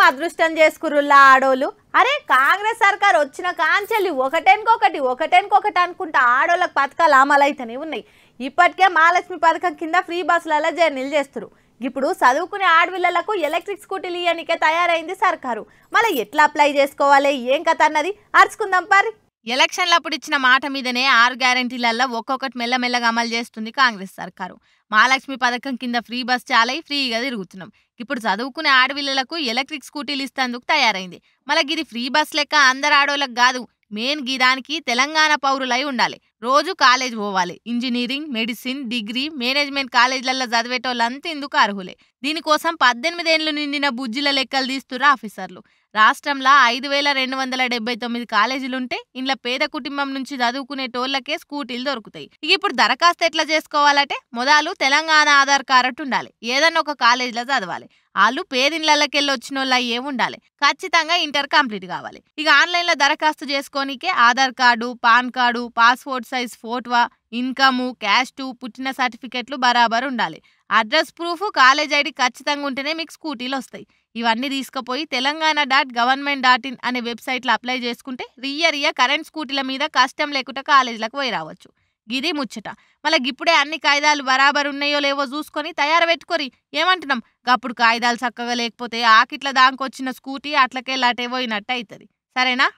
ఏం అదృష్టం చేసుకురుల్లా ఆడోళ్ళు అరే కాంగ్రెస్ సర్కార్ వచ్చిన కాంచెల్లి ఒకటేనుకొకటి ఒకటేనుకొకటి అనుకుంటే ఆడోళ్ళకి పథకాలు అమలైతేనే ఉన్నాయి ఇప్పటికే మహాలక్ష్మి పథకం కింద ఫ్రీ బస్సులలో జర్నీలు చేస్తారు ఇప్పుడు చదువుకునే ఆడపిల్లలకు ఎలక్ట్రిక్ స్కూటీలు ఇయ్యనికే తయారైంది సర్కారు మళ్ళీ ఎట్లా అప్లై చేసుకోవాలి ఏం కథ అన్నది అరుచుకుందాం పర్రీ ఎలక్షన్లు అప్పుడు ఇచ్చిన మాట మీదనే ఆరు గ్యారంటీలల్లో ఒక్కొక్కటి మెల్లమెల్లగా అమలు చేస్తుంది కాంగ్రెస్ సర్కారు మహాలక్ష్మి పథకం కింద ఫ్రీ బస్ చాలై ఫ్రీగా తిరుగుతున్నాం ఇప్పుడు చదువుకునే ఆడపిల్లలకు ఎలక్ట్రిక్ స్కూటీలు ఇస్తేందుకు తయారైంది మళ్ళీ ఇది ఫ్రీ బస్ లెక్క అందరు ఆడోళ్ళకి కాదు మెయిన్ గిదానికి తెలంగాణ పౌరులై ఉండాలి రోజు కాలేజ్ పోవాలి ఇంజనీరింగ్ మెడిసిన్ డిగ్రీ మేనేజ్మెంట్ కాలేజీలలో చదివేటోళ్ళంతా ఎందుకు అర్హులే దీనికోసం పద్దెనిమిది ఏళ్ళు నిండిన బుజ్జిల లెక్కలు తీస్తున్న ఆఫీసర్లు రాష్ట్రంలో ఐదు వేల రెండు వందల డెబ్బై తొమ్మిది కాలేజీలుంటే ఇంట్లో పేద కుటుంబం నుంచి చదువుకునే టోళ్లకే స్కూటీలు దొరుకుతాయి ఇక ఇప్పుడు దరఖాస్తు ఎట్లా చేసుకోవాలంటే మొదలు తెలంగాణ ఆధార్ కార్డు ఉండాలి ఏదన్నా ఒక కాలేజీలో చదవాలి వాళ్ళు పేదిళ్ళకెళ్ళి వచ్చిన వాళ్ళు అయ్యే ఉండాలి ఖచ్చితంగా ఇంటర్ కంప్లీట్ కావాలి ఇక ఆన్లైన్లో దరఖాస్తు చేసుకోనికే Aadhaar card PAN card passport size photo income caste పుట్టిన సర్టిఫికెట్లు బరాబర్ ఉండాలి అడ్రస్ ప్రూఫ్ కాలేజ్ ఐడి ఖచ్చితంగా ఉంటేనే మీకు స్కూటీలు వస్తాయి ఇవన్నీ తీసుకుపోయి Telangana dot government dot in అనే వెబ్సైట్లో అప్లై చేసుకుంటే రియర్ ఇయర్ కరెంట్ స్కూటీల మీద కష్టం లేకుండా కాలేజీలకు పోయి రావచ్చు గిది ముచ్చట మళ్ళీ ఇప్పుడే అన్ని కాయిదాలు బరాబర్ ఉన్నాయో లేవో చూసుకొని తయారు పెట్టుకొని ఏమంటున్నాం అప్పుడు కాయిదాలు చక్కగా లేకపోతే ఆకిట్ల దాంకొచ్చిన స్కూటీ అట్లకే అట్లకెళ్ళాటే పోయినట్టు అవుతుంది సరేనా